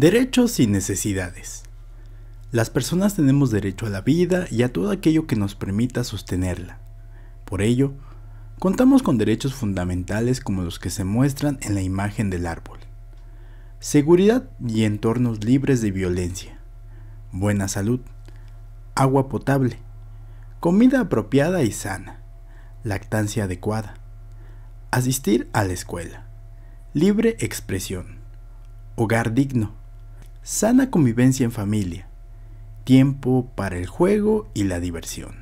Derechos y necesidades. Las personas tenemos derecho a la vida y a todo aquello que nos permita sostenerla. Por ello, contamos con derechos fundamentales como los que se muestran en la imagen del árbol. Seguridad y entornos libres de violencia. Buena salud. Agua potable. Comida apropiada y sana. Lactancia adecuada. Asistir a la escuela. Libre expresión. Hogar digno sana convivencia en familia, tiempo para el juego y la diversión.